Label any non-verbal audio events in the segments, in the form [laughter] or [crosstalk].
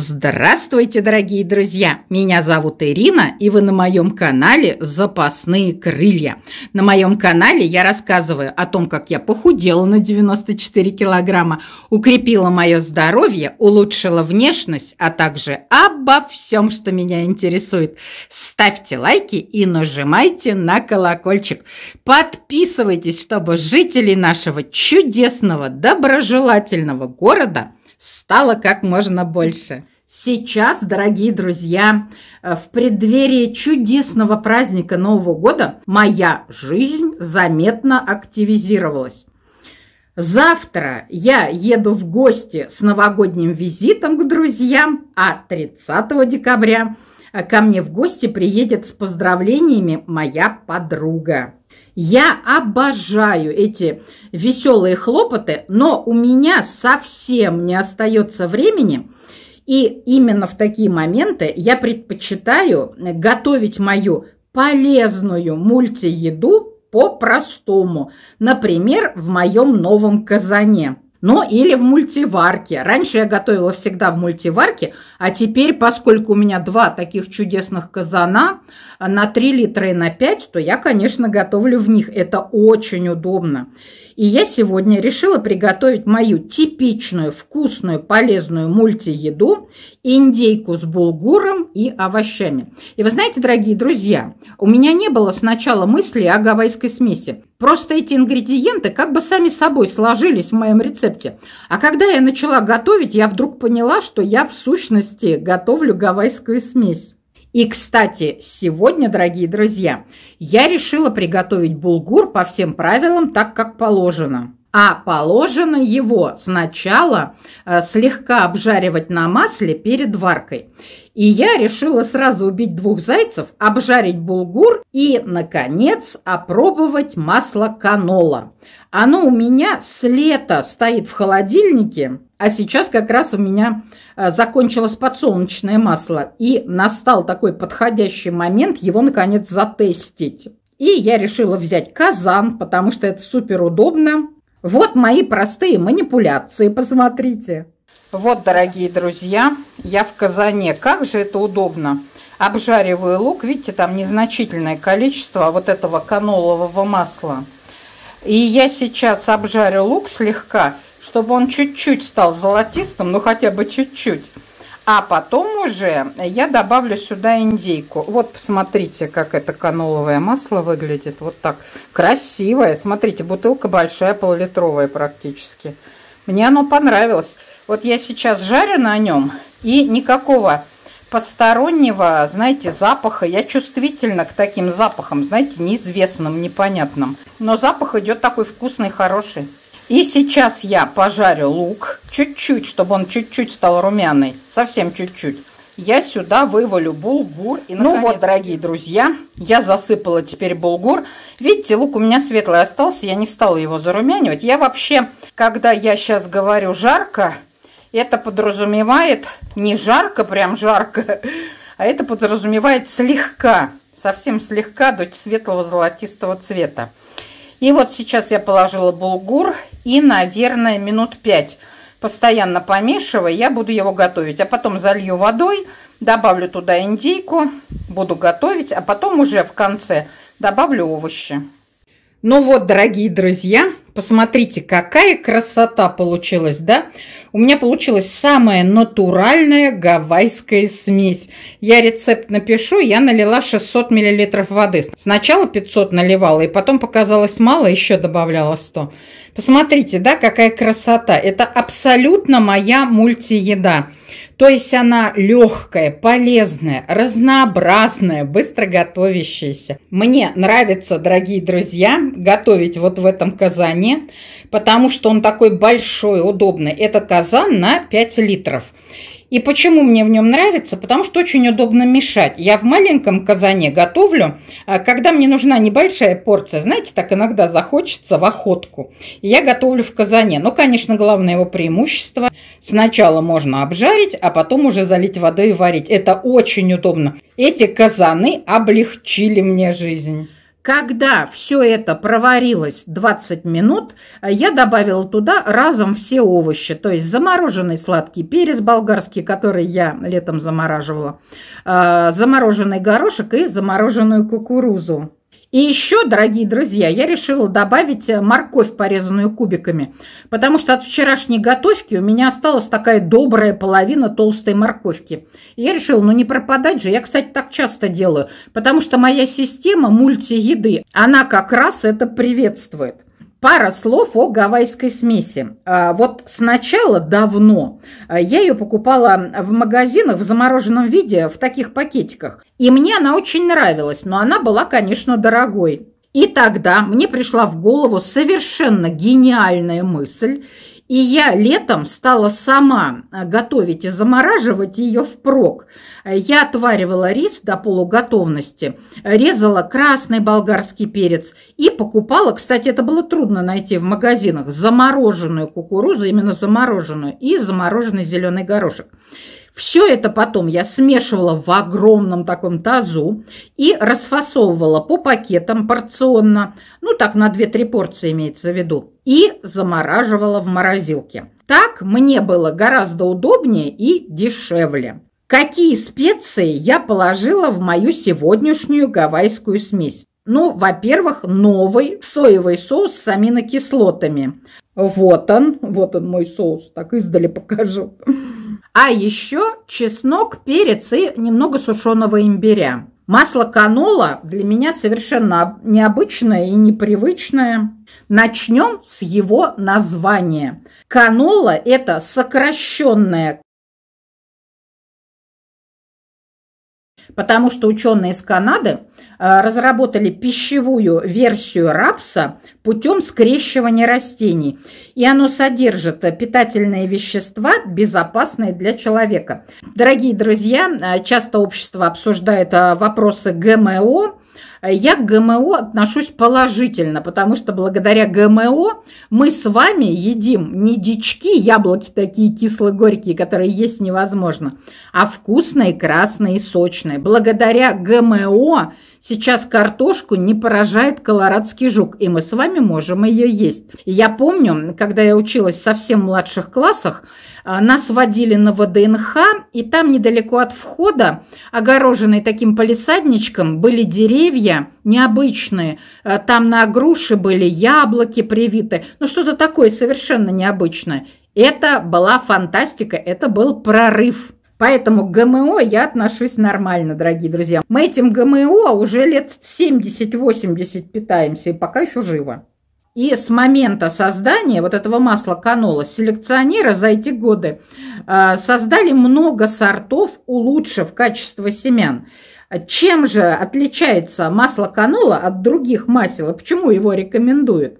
Здравствуйте, дорогие друзья! Меня зовут Ирина, и вы на моем канале «Запасные крылья». На моем канале я рассказываю о том, как я похудела на 94 килограмма, укрепила мое здоровье, улучшила внешность, а также обо всем, что меня интересует. Ставьте лайки и нажимайте на колокольчик. Подписывайтесь, чтобы жители нашего чудесного, доброжелательного города – стало как можно больше. Сейчас, дорогие друзья, э, в преддверии чудесного праздника Нового года моя жизнь заметно активизировалась. Завтра я еду в гости с новогодним визитом к друзьям, а 30 декабря э, ко мне в гости приедет с поздравлениями моя подруга. Я обожаю эти веселые хлопоты, но у меня совсем не остается времени – и именно в такие моменты я предпочитаю готовить мою полезную мультиеду по-простому. Например, в моем новом казане. Ну или в мультиварке. Раньше я готовила всегда в мультиварке, а теперь, поскольку у меня два таких чудесных казана на 3 литра и на 5, то я, конечно, готовлю в них. Это очень удобно. И я сегодня решила приготовить мою типичную, вкусную, полезную мультиеду – индейку с булгуром и овощами. И вы знаете, дорогие друзья, у меня не было сначала мысли о гавайской смеси. Просто эти ингредиенты как бы сами собой сложились в моем рецепте. А когда я начала готовить, я вдруг поняла, что я в сущности готовлю гавайскую смесь. И, кстати, сегодня, дорогие друзья, я решила приготовить булгур по всем правилам так, как положено а положено его сначала э, слегка обжаривать на масле перед варкой. И я решила сразу убить двух зайцев, обжарить булгур и, наконец, опробовать масло канола. Оно у меня с лета стоит в холодильнике, а сейчас как раз у меня э, закончилось подсолнечное масло. И настал такой подходящий момент его, наконец, затестить. И я решила взять казан, потому что это супер удобно вот мои простые манипуляции, посмотрите. Вот, дорогие друзья, я в казане. Как же это удобно. Обжариваю лук. Видите, там незначительное количество вот этого канолового масла. И я сейчас обжарю лук слегка, чтобы он чуть-чуть стал золотистым, ну хотя бы чуть-чуть. А потом уже я добавлю сюда индейку. Вот посмотрите, как это каноловое масло выглядит. Вот так. Красивое. Смотрите, бутылка большая, полулитровая практически. Мне оно понравилось. Вот я сейчас жарю на нем. И никакого постороннего, знаете, запаха. Я чувствительна к таким запахам, знаете, неизвестным, непонятным. Но запах идет такой вкусный, хороший. И сейчас я пожарю лук, чуть-чуть, чтобы он чуть-чуть стал румяный, совсем чуть-чуть. Я сюда вывалю булгур. И, ну вот, дорогие друзья, я засыпала теперь булгур. Видите, лук у меня светлый остался, я не стала его зарумянивать. Я вообще, когда я сейчас говорю жарко, это подразумевает не жарко, прям жарко, а это подразумевает слегка, совсем слегка до светлого золотистого цвета. И вот сейчас я положила булгур и, наверное, минут 5. Постоянно помешивая, я буду его готовить. А потом залью водой, добавлю туда индейку, буду готовить, а потом уже в конце добавлю овощи. Ну вот, дорогие друзья, Посмотрите, какая красота получилась, да? У меня получилась самая натуральная гавайская смесь. Я рецепт напишу, я налила 600 мл воды. Сначала 500 наливала, и потом показалось мало, еще добавляла 100. Посмотрите, да, какая красота. Это абсолютно моя мультиеда. То есть она легкая, полезная, разнообразная, быстро готовящаяся. Мне нравится, дорогие друзья, готовить вот в этом казане, потому что он такой большой, удобный. Это казан на 5 литров. И почему мне в нем нравится? Потому что очень удобно мешать. Я в маленьком казане готовлю, а, когда мне нужна небольшая порция, знаете, так иногда захочется в охотку. Я готовлю в казане. Но, конечно, главное его преимущество. Сначала можно обжарить, а потом уже залить водой и варить. Это очень удобно. Эти казаны облегчили мне жизнь. Когда все это проварилось 20 минут, я добавила туда разом все овощи, то есть замороженный сладкий перец болгарский, который я летом замораживала, э, замороженный горошек и замороженную кукурузу. И еще, дорогие друзья, я решила добавить э, морковь, порезанную кубиками, потому что от вчерашней готовки у меня осталась такая добрая половина толстой морковки. И я решила, ну не пропадать же, я, кстати, так часто делаю, потому что моя система мультиеды, она как раз это приветствует. Пара слов о гавайской смеси. А, вот сначала давно а, я ее покупала в магазинах в замороженном виде в таких пакетиках. И мне она очень нравилась, но она была, конечно, дорогой. И тогда мне пришла в голову совершенно гениальная мысль и я летом стала сама а, готовить и замораживать ее впрок. Я отваривала рис до полуготовности, резала красный болгарский перец и покупала, кстати, это было трудно найти в магазинах, замороженную кукурузу, именно замороженную, и замороженный зеленый горошек. Все это потом я смешивала в огромном таком тазу и расфасовывала по пакетам порционно, ну так на 2-3 порции имеется в виду, и замораживала в морозилке. Так мне было гораздо удобнее и дешевле. Какие специи я положила в мою сегодняшнюю гавайскую смесь? Ну, во-первых, новый соевый соус с аминокислотами. Вот он, вот он мой соус, так издали покажу. А еще чеснок, перец и немного сушеного имбиря. Масло канола для меня совершенно необычное и непривычное. Начнем с его названия. Канола – это сокращенное потому что ученые из Канады э, разработали пищевую версию рапса путем скрещивания растений. И оно содержит э, питательные вещества, безопасные для человека. Дорогие друзья, э, часто общество обсуждает вопросы ГМО, Э, я к ГМО отношусь положительно, потому что благодаря ГМО мы с вами едим не дички, яблоки такие кисло-горькие, которые есть невозможно, а вкусные, красные сочные. Благодаря ГМО Сейчас картошку не поражает колорадский жук, и мы с вами можем ее есть. Я помню, когда я училась в совсем младших классах, а, нас водили на ВДНХ, и там недалеко от входа, огороженные таким полисадничком, были деревья необычные. А, там на груши были яблоки привиты, ну что-то такое совершенно необычное. Это была фантастика, это был прорыв. Поэтому к ГМО я отношусь нормально, дорогие друзья. Мы этим ГМО уже лет 70-80 питаемся и пока еще живо. И с момента создания вот этого масла канола селекционеры за эти годы а, создали много сортов, улучшив качество семян. Чем же отличается масло канола от других масел и почему его рекомендуют?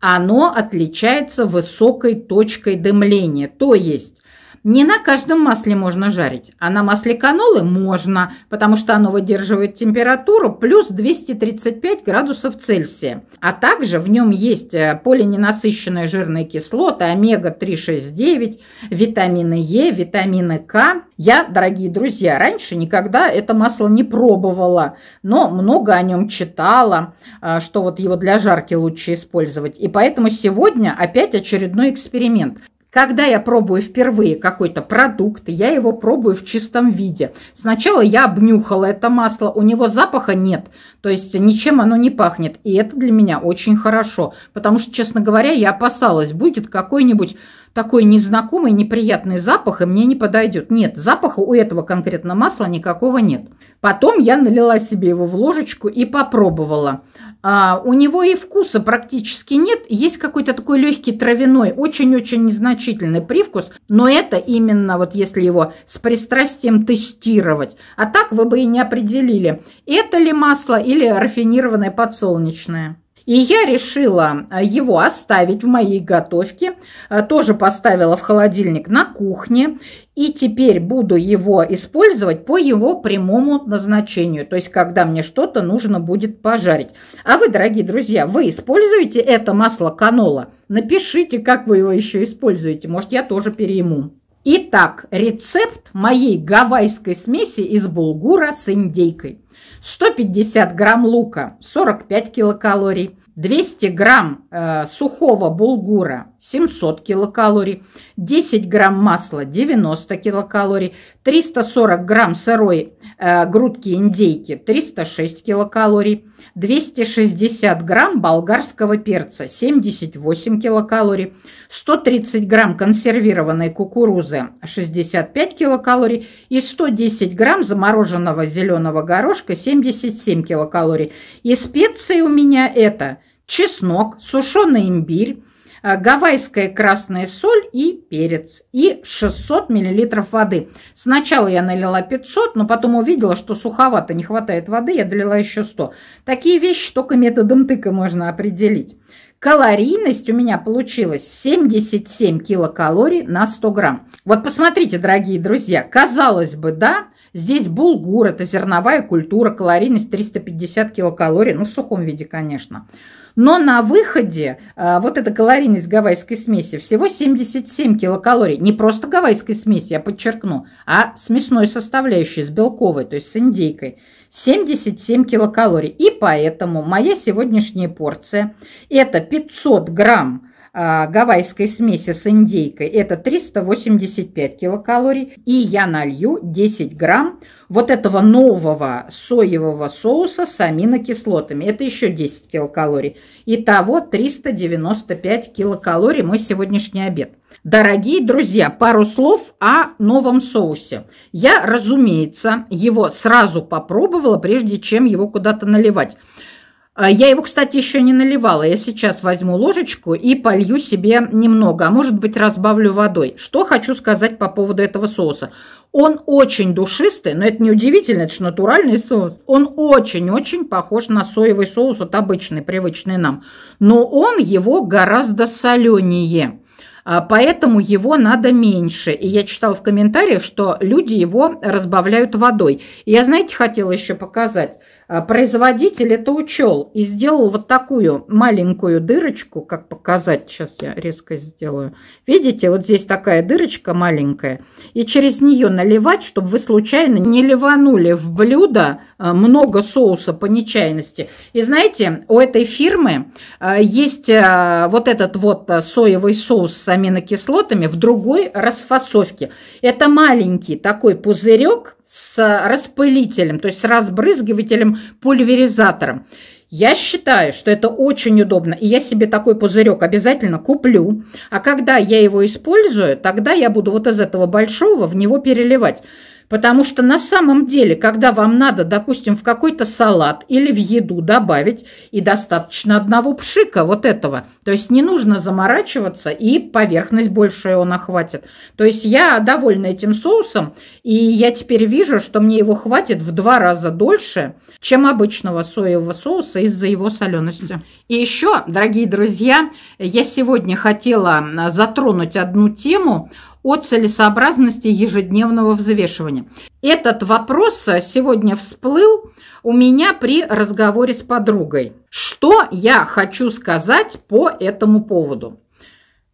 Оно отличается высокой точкой дымления, то есть не на каждом масле можно жарить, а на масле канолы можно, потому что оно выдерживает температуру плюс 235 градусов Цельсия. А также в нем есть э, полиненасыщенные жирные кислоты, омега-369, витамины Е, витамины К. Я, дорогие друзья, раньше никогда это масло не пробовала, но много о нем читала, э, что вот его для жарки лучше использовать. И поэтому сегодня опять очередной эксперимент. Когда я пробую впервые какой-то продукт, я его пробую в чистом виде. Сначала я обнюхала это масло, у него запаха нет, то есть ничем оно не пахнет. И это для меня очень хорошо, потому что, честно говоря, я опасалась, будет какой-нибудь такой незнакомый, неприятный запах, и мне не подойдет. Нет, запаха у этого конкретно масла никакого нет. Потом я налила себе его в ложечку и попробовала. А, у него и вкуса практически нет. Есть какой-то такой легкий травяной, очень-очень незначительный привкус, но это именно вот если его с пристрастием тестировать. А так вы бы и не определили, это ли масло или рафинированное подсолнечное. И я решила э, его оставить в моей готовке. Э, тоже поставила в холодильник на кухне. И теперь буду его использовать по его прямому назначению. То есть, когда мне что-то нужно будет пожарить. А вы, дорогие друзья, вы используете это масло канола? Напишите, как вы его еще используете. Может, я тоже перейму. Итак, рецепт моей гавайской смеси из булгура с индейкой. 150 грамм лука, 45 килокалорий, 200 грамм э, сухого булгура, 700 килокалорий, 10 грамм масла 90 килокалорий, 340 грамм сырой э, грудки индейки 306 килокалорий, 260 грамм болгарского перца 78 килокалорий, 130 грамм консервированной кукурузы 65 килокалорий и 110 грамм замороженного зеленого горошка 77 килокалорий. И специи у меня это чеснок, сушеный имбирь, Э, гавайская красная соль и перец и 600 мл воды. Сначала я налила 500, но потом увидела, что суховато, не хватает воды, я долила еще 100. Такие вещи только методом тыка можно определить. Калорийность у меня получилась 77 килокалорий на 100 грамм. Вот посмотрите, дорогие друзья, казалось бы, да, здесь булгур, это зерновая культура, калорийность 350 килокалорий, ну в сухом виде, конечно. Но на выходе а, вот эта калорийность гавайской смеси всего 77 килокалорий. Не просто гавайской смеси, я подчеркну, а с мясной составляющей, с белковой, то есть с индейкой. 77 килокалорий. И поэтому моя сегодняшняя порция это 500 грамм а, гавайской смеси с индейкой, это 385 килокалорий, и я налью 10 грамм вот этого нового соевого соуса с аминокислотами, это еще 10 килокалорий. Итого 395 килокалорий мой сегодняшний обед. Дорогие друзья, пару слов о новом соусе. Я, разумеется, его сразу попробовала, прежде чем его куда-то наливать. А я его, кстати, еще не наливала. Я сейчас возьму ложечку и полью себе немного, а может быть разбавлю водой. Что хочу сказать по поводу этого соуса. Он очень душистый, но это не удивительно, это же натуральный соус. Он очень-очень похож на соевый соус, вот обычный, привычный нам. Но он его гораздо соленее а поэтому его надо меньше. И я читала в комментариях, что люди его разбавляют водой. И я, знаете, хотела еще показать. А, производитель это учел и сделал вот такую маленькую дырочку, как показать, сейчас я резко сделаю. Видите, вот здесь такая дырочка маленькая, и через нее наливать, чтобы вы случайно не ливанули в блюдо а, много соуса по нечаянности. И знаете, у этой фирмы а, есть вот этот вот соевый соус с аминокислотами в другой расфасовке. Это маленький такой пузырек – с распылителем, то есть с разбрызгивателем, пульверизатором. Я считаю, что это очень удобно, и я себе такой пузырек обязательно куплю. А когда я его использую, тогда я буду вот из этого большого в него переливать. Потому что на самом деле, когда вам надо, допустим, в какой-то салат или в еду добавить, и достаточно одного пшика вот этого, то есть не нужно заморачиваться, и поверхность больше он охватит. То есть я довольна этим соусом, и я теперь вижу, что мне его хватит в два раза дольше, чем обычного соевого соуса из-за его солености. И еще, дорогие друзья, я сегодня хотела затронуть одну тему – о целесообразности ежедневного взвешивания. Этот вопрос сегодня всплыл у меня при разговоре с подругой. Что я хочу сказать по этому поводу?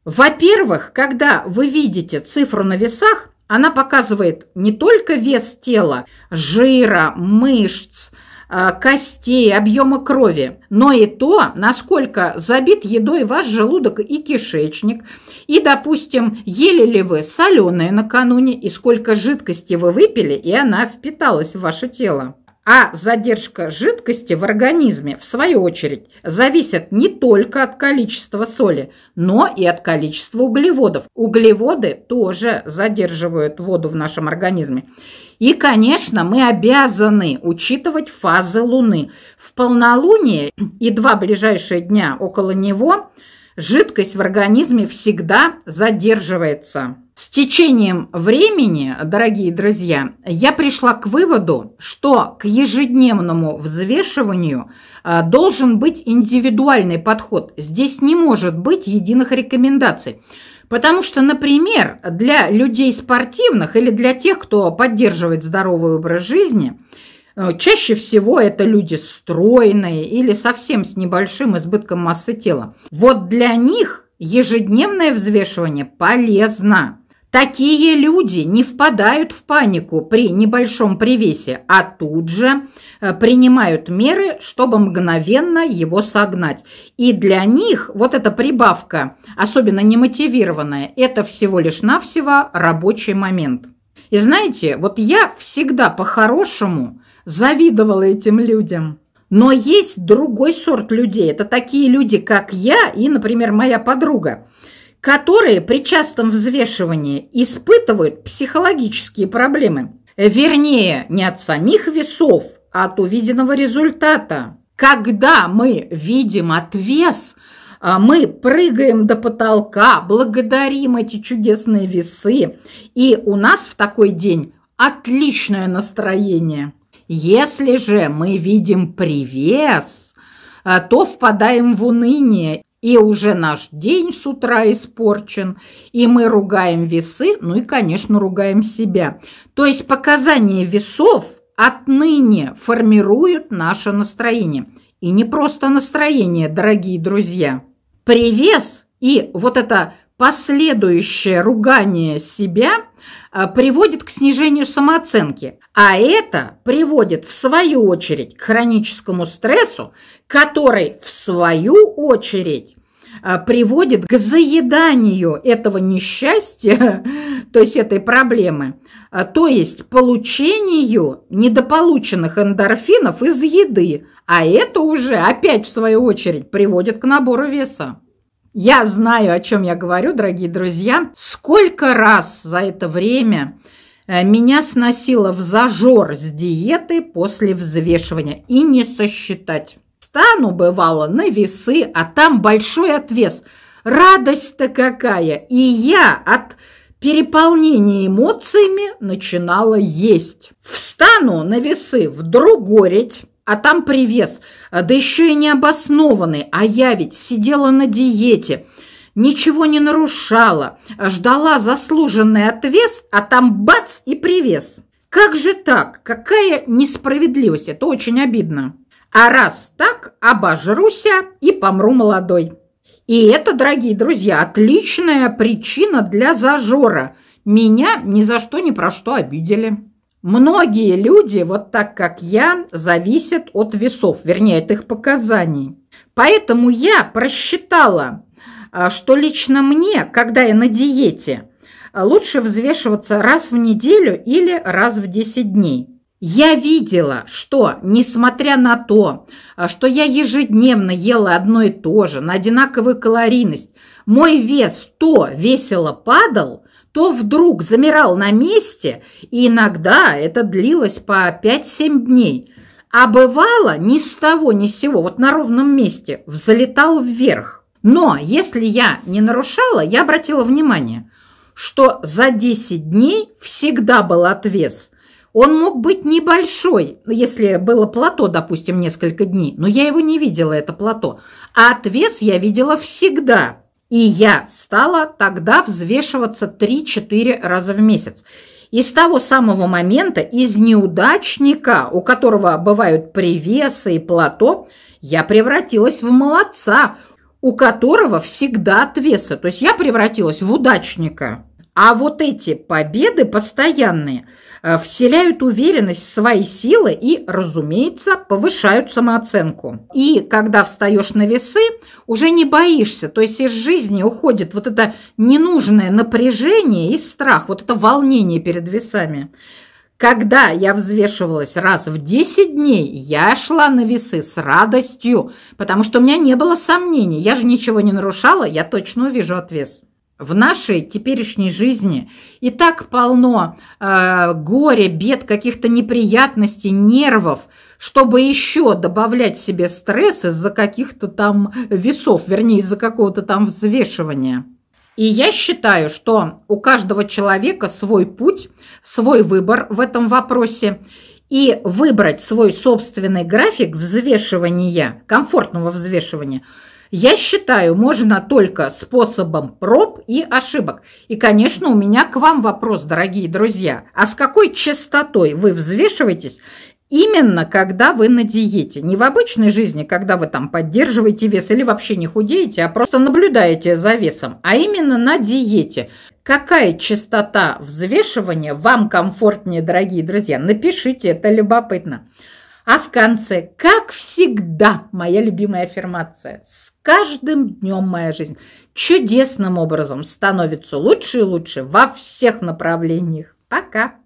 Во-первых, когда вы видите цифру на весах, она показывает не только вес тела, жира, мышц, э, костей, объема крови, но и то, насколько забит едой ваш желудок и кишечник – и, допустим, ели ли вы соленое накануне, и сколько жидкости вы выпили, и она впиталась в ваше тело. А задержка жидкости в организме, в свою очередь, зависит не только от количества соли, но и от количества углеводов. Углеводы тоже задерживают воду в нашем организме. И, конечно, мы обязаны учитывать фазы Луны. В полнолуние и два ближайшие дня около него – жидкость в организме всегда задерживается. С течением времени, дорогие друзья, я пришла к выводу, что к ежедневному взвешиванию э, должен быть индивидуальный подход. Здесь не может быть единых рекомендаций. Потому что, например, для людей спортивных или для тех, кто поддерживает здоровый образ жизни – Э, чаще всего это люди стройные или совсем с небольшим избытком массы тела. Вот для них ежедневное взвешивание полезно. Такие люди не впадают в панику при небольшом привесе, а тут же э, принимают меры, чтобы мгновенно его согнать. И для них вот эта прибавка, особенно немотивированная, это всего лишь навсего рабочий момент. И знаете, вот я всегда по-хорошему завидовала этим людям. Но есть другой сорт людей. Это такие люди, как я и, например, моя подруга, которые при частом взвешивании испытывают психологические проблемы. Вернее, не от самих весов, а от увиденного результата. Когда мы видим отвес, а, мы прыгаем до потолка, благодарим эти чудесные весы, и у нас в такой день отличное настроение. Если же мы видим привес, э, то впадаем в уныние, и уже наш день с утра испорчен, и мы ругаем весы, ну и, конечно, ругаем себя. То есть показания весов отныне формируют наше настроение. И не просто настроение, дорогие друзья. Привес и вот это последующее ругание себя э, приводит к снижению самооценки, а это приводит в свою очередь к хроническому стрессу, который в свою очередь э, приводит к заеданию этого несчастья, [laughs] то есть этой проблемы, э, то есть получению недополученных эндорфинов из еды, а это уже опять в свою очередь приводит к набору веса. Я знаю, о чем я говорю, дорогие друзья. Сколько раз за это время э, меня сносило в зажор с диеты после взвешивания. И не сосчитать. Стану, бывало, на весы, а там большой отвес. Радость-то какая! И я от переполнения эмоциями начинала есть. Встану на весы, вдруг гореть а там привес, а, да еще и необоснованный, а я ведь сидела на диете, ничего не нарушала, а ждала заслуженный отвес, а там бац и привес. Как же так? Какая несправедливость, это очень обидно. А раз так, обожруся и помру молодой. И это, дорогие друзья, отличная причина для зажора. Меня ни за что ни про что обидели. Многие люди, вот так как я, зависят от весов, вернее, от их показаний. Поэтому я просчитала, а, что лично мне, когда я на диете, лучше взвешиваться раз в неделю или раз в 10 дней. Я видела, что, несмотря на то, а, что я ежедневно ела одно и то же, на одинаковую калорийность, мой вес то весело падал, то вдруг замирал на месте, и иногда это длилось по 5-7 дней. А бывало ни с того ни с сего, вот на ровном месте, взлетал вверх. Но если я не нарушала, я обратила внимание, что за 10 дней всегда был отвес – он мог быть небольшой, если было плато, допустим, несколько дней, но я его не видела, это плато. А отвес я видела всегда. И я стала тогда взвешиваться 3-4 раза в месяц. И с того самого момента из неудачника, у которого бывают привесы и плато, я превратилась в молодца, у которого всегда отвесы. То есть я превратилась в удачника. А вот эти победы постоянные э, вселяют уверенность в свои силы и, разумеется, повышают самооценку. И когда встаешь на весы, уже не боишься. То есть из жизни уходит вот это ненужное напряжение и страх, вот это волнение перед весами. Когда я взвешивалась раз в 10 дней, я шла на весы с радостью, потому что у меня не было сомнений. Я же ничего не нарушала, я точно увижу отвес. В нашей теперешней жизни и так полно э, горя, бед, каких-то неприятностей, нервов, чтобы еще добавлять себе стресс из-за каких-то там весов, вернее, из-за какого-то там взвешивания. И я считаю, что у каждого человека свой путь, свой выбор в этом вопросе. И выбрать свой собственный график взвешивания, комфортного взвешивания – я считаю, можно только способом проб и ошибок. И, конечно, у меня к вам вопрос, дорогие друзья. А с какой частотой вы взвешиваетесь именно когда вы на диете. Не в обычной жизни, когда вы там поддерживаете вес или вообще не худеете, а просто наблюдаете за весом, а именно на диете. Какая частота взвешивания вам комфортнее, дорогие друзья? Напишите, это любопытно. А в конце, как всегда, моя любимая аффирмация. С каждым днем моя жизнь чудесным образом становится лучше и лучше во всех направлениях. Пока!